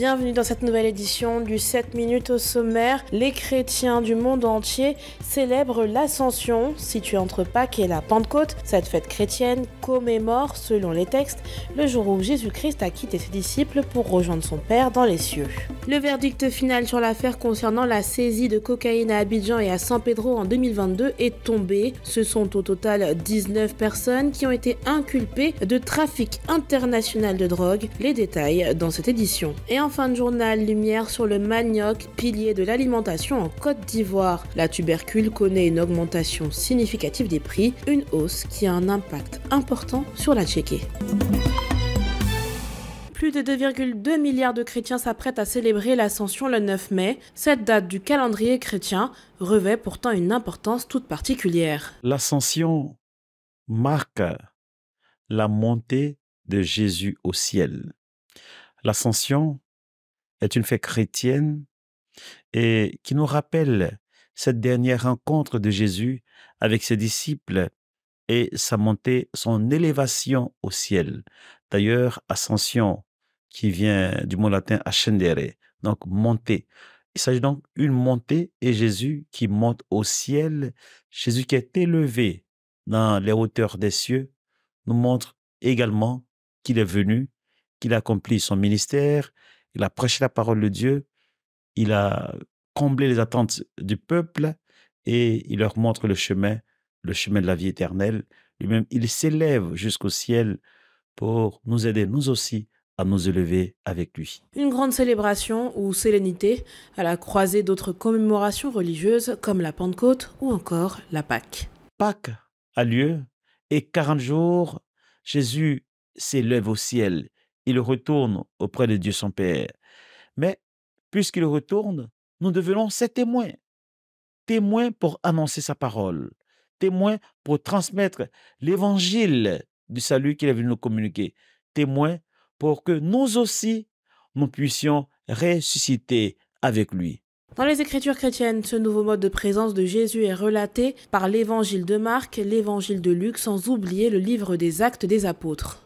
bienvenue dans cette nouvelle édition du 7 minutes au sommaire. Les chrétiens du monde entier célèbrent l'ascension, située entre Pâques et la Pentecôte. Cette fête chrétienne commémore, selon les textes, le jour où Jésus-Christ a quitté ses disciples pour rejoindre son Père dans les cieux. Le verdict final sur l'affaire concernant la saisie de cocaïne à Abidjan et à San Pedro en 2022 est tombé. Ce sont au total 19 personnes qui ont été inculpées de trafic international de drogue. Les détails dans cette édition fin de journal, lumière sur le manioc, pilier de l'alimentation en Côte d'Ivoire. La tubercule connaît une augmentation significative des prix, une hausse qui a un impact important sur la Tchéquie plus de 2,2 milliards de chrétiens s'apprêtent à célébrer l'Ascension le 9 mai. Cette date du calendrier chrétien revêt pourtant une importance toute particulière. L'Ascension marque la montée de Jésus au ciel. L'Ascension est une fête chrétienne et qui nous rappelle cette dernière rencontre de Jésus avec ses disciples et sa montée, son élévation au ciel. D'ailleurs, ascension qui vient du mot latin ascendere, donc montée. Il s'agit donc d'une montée et Jésus qui monte au ciel, Jésus qui est élevé dans les hauteurs des cieux, nous montre également qu'il est venu, qu'il accomplit son ministère, il a prêché la parole de Dieu, il a comblé les attentes du peuple et il leur montre le chemin, le chemin de la vie éternelle. Lui-même, il s'élève jusqu'au ciel pour nous aider, nous aussi, à nous élever avec lui. Une grande célébration ou sélénité à la croisée d'autres commémorations religieuses comme la Pentecôte ou encore la Pâque. Pâque a lieu et 40 jours, Jésus s'élève au ciel il retourne auprès de Dieu son Père. Mais puisqu'il retourne, nous devenons ses témoins. Témoins pour annoncer sa parole. Témoins pour transmettre l'évangile du salut qu'il est venu nous communiquer. Témoins pour que nous aussi, nous puissions ressusciter avec lui. Dans les Écritures chrétiennes, ce nouveau mode de présence de Jésus est relaté par l'Évangile de Marc, l'Évangile de Luc, sans oublier le livre des Actes des Apôtres.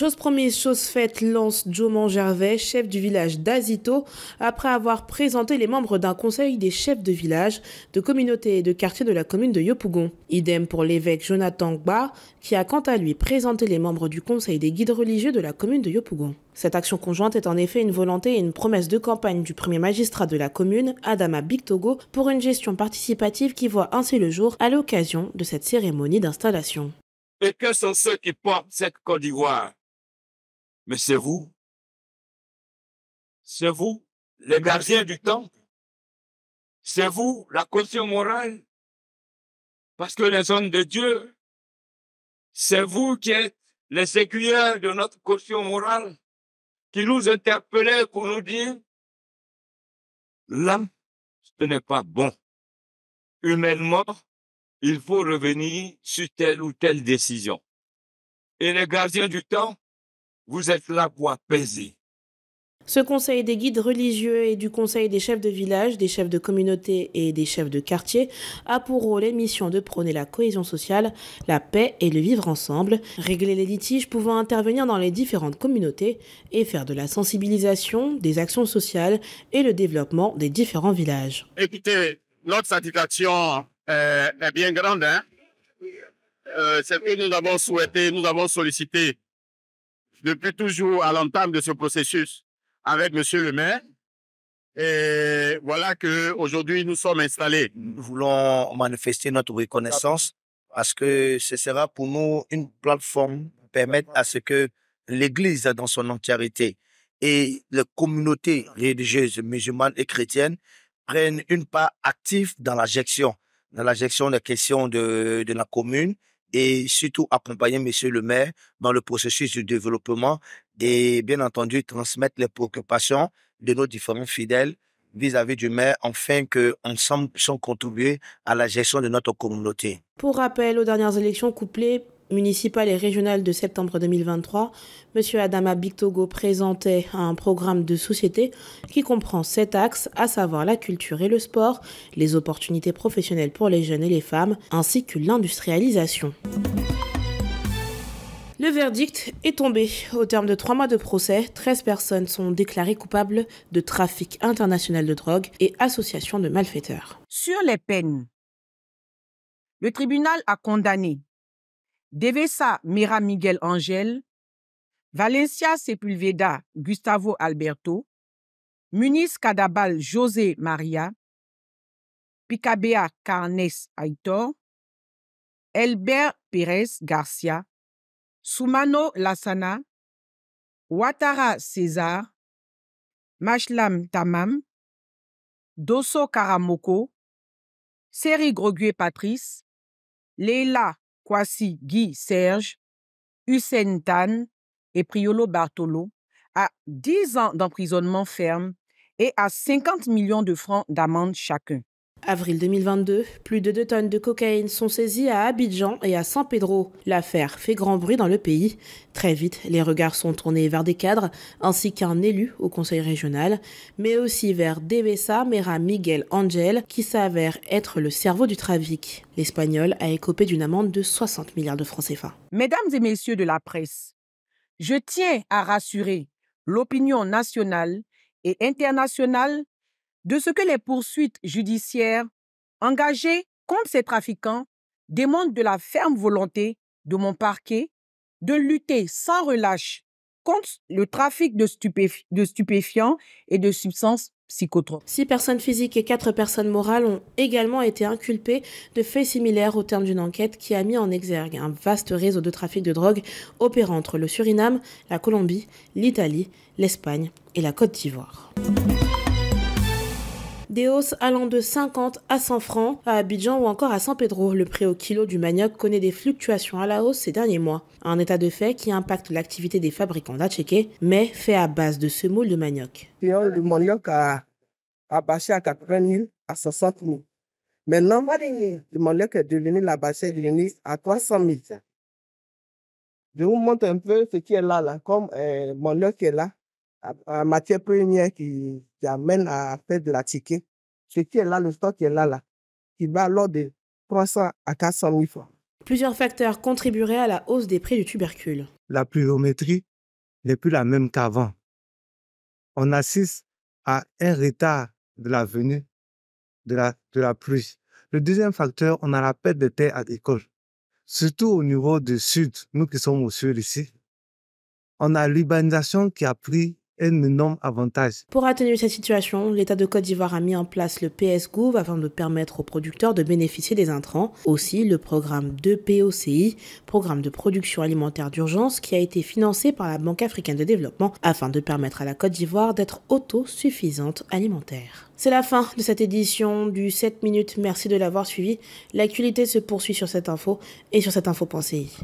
Chose première, chose faite, lance Joman Gervais, chef du village d'Azito, après avoir présenté les membres d'un conseil des chefs de village, de communautés et de quartiers de la commune de Yopougon. Idem pour l'évêque Jonathan Gba, qui a quant à lui présenté les membres du conseil des guides religieux de la commune de Yopougon. Cette action conjointe est en effet une volonté et une promesse de campagne du premier magistrat de la commune, Adama Bictogo, pour une gestion participative qui voit ainsi le jour à l'occasion de cette cérémonie d'installation. Et que sont ceux qui portent cette Côte d'Ivoire mais c'est vous. C'est vous, les gardiens du temple. C'est vous, la caution morale. Parce que les hommes de Dieu, c'est vous qui êtes les écuyères de notre caution morale qui nous interpellait pour nous dire, là, ce n'est pas bon. Humainement, il faut revenir sur telle ou telle décision. Et les gardiens du temps, vous êtes la voix apaiser. Ce conseil des guides religieux et du conseil des chefs de village, des chefs de communauté et des chefs de quartier a pour rôle et mission de prôner la cohésion sociale, la paix et le vivre ensemble, régler les litiges pouvant intervenir dans les différentes communautés et faire de la sensibilisation, des actions sociales et le développement des différents villages. Écoutez, notre satisfaction euh, est bien grande. Hein euh, que nous avons souhaité, nous avons sollicité depuis toujours à l'entame de ce processus avec Monsieur le maire. Et voilà que aujourd'hui nous sommes installés. Nous voulons manifester notre reconnaissance parce que ce sera pour nous une plateforme permettre à ce que l'Église dans son entièreté et les communautés religieuses musulmanes et chrétiennes prennent une part active dans la gestion, dans la gestion des questions de la commune et surtout accompagner Monsieur le maire dans le processus du développement et bien entendu transmettre les préoccupations de nos différents fidèles vis-à-vis du maire afin que ensemble puissions contribuer à la gestion de notre communauté. Pour rappel, aux dernières élections couplées municipales et régionales de septembre 2023, M. Adama Bictogo présentait un programme de société qui comprend sept axes, à savoir la culture et le sport, les opportunités professionnelles pour les jeunes et les femmes, ainsi que l'industrialisation. Le verdict est tombé. Au terme de trois mois de procès, 13 personnes sont déclarées coupables de trafic international de drogue et association de malfaiteurs. Sur les peines, le tribunal a condamné Devesa Mira Miguel Angel, Valencia Sepulveda Gustavo Alberto, Muniz Cadabal José Maria, Picabea Carnes Aitor, Elbert Pérez Garcia, Sumano Lasana, Ouattara César, Mashlam Tamam, Dosso Karamoko, Seri Grogué Patrice, Leila Voici Guy Serge, Hussein Tan et Priolo Bartolo à 10 ans d'emprisonnement ferme et à 50 millions de francs d'amende chacun. Avril 2022, plus de 2 tonnes de cocaïne sont saisies à Abidjan et à San Pedro. L'affaire fait grand bruit dans le pays. Très vite, les regards sont tournés vers des cadres ainsi qu'un élu au conseil régional, mais aussi vers Devesa Mera Miguel Angel qui s'avère être le cerveau du trafic. L'Espagnol a écopé d'une amende de 60 milliards de francs CFA. Mesdames et messieurs de la presse, je tiens à rassurer l'opinion nationale et internationale de ce que les poursuites judiciaires engagées contre ces trafiquants démontrent de la ferme volonté de mon parquet de lutter sans relâche contre le trafic de, stupéfiants et de substances psychotropes. Six personnes physiques et quatre personnes morales ont également été inculpées de faits similaires au terme d'une enquête qui a mis en exergue un vaste réseau de trafic de drogue opérant entre le Suriname, la Colombie, l'Italie, l'Espagne et la Côte d'Ivoire des hausses allant de 50 à 100 francs à Abidjan ou encore à San Pedro. Le prix au kilo du manioc connaît des fluctuations à la hausse ces derniers mois, un état de fait qui impacte l'activité des fabricants d'Acheke, mais fait à base de ce moule de manioc. Euh, le manioc a, a baissé à 80 000, à 60 000. Maintenant, le manioc est devenu la bâche de à 300 000. Je vous montre un peu ce qui est là, là comme euh, le manioc est là matière première qui, amène à faire de la ticket. Ce qui est là, le stock qui est là, là, qui va l'ordre de 300 à 400 000 Plusieurs facteurs contribueraient à la hausse des prix du tubercule. La pluviométrie n'est plus la même qu'avant. On assiste à un retard de la venue de la, de la pluie. Le deuxième facteur, on a la perte de terres agricoles. Surtout au niveau du sud, nous qui sommes au sud ici, on a l'urbanisation qui a pris un énorme avantage. Pour atténuer cette situation, l'État de Côte d'Ivoire a mis en place le PSGouv afin de permettre aux producteurs de bénéficier des intrants. Aussi, le programme de poci programme de production alimentaire d'urgence, qui a été financé par la Banque africaine de développement afin de permettre à la Côte d'Ivoire d'être autosuffisante alimentaire. C'est la fin de cette édition du 7 minutes. Merci de l'avoir suivi. L'actualité se poursuit sur cette info et sur cette info.ci.